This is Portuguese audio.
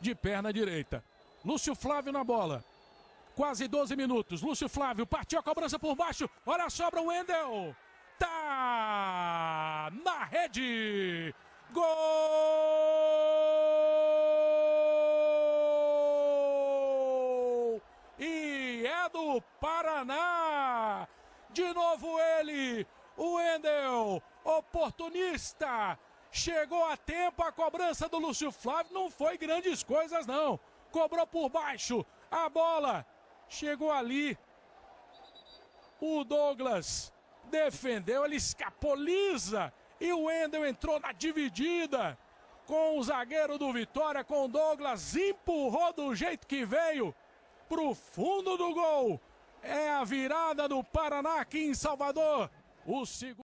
de perna direita. Lúcio Flávio na bola. Quase 12 minutos. Lúcio Flávio partiu a cobrança por baixo. Olha a sobra, o Wendel. Tá na rede. Gol! E é do Paraná. De novo ele, o Wendel, oportunista Chegou a tempo a cobrança do Lúcio Flávio, não foi grandes coisas não. Cobrou por baixo a bola. Chegou ali. O Douglas defendeu, ele escapou lisa e o Wendel entrou na dividida com o zagueiro do Vitória, com o Douglas, empurrou do jeito que veio pro fundo do gol. É a virada do Paraná aqui em Salvador. O segundo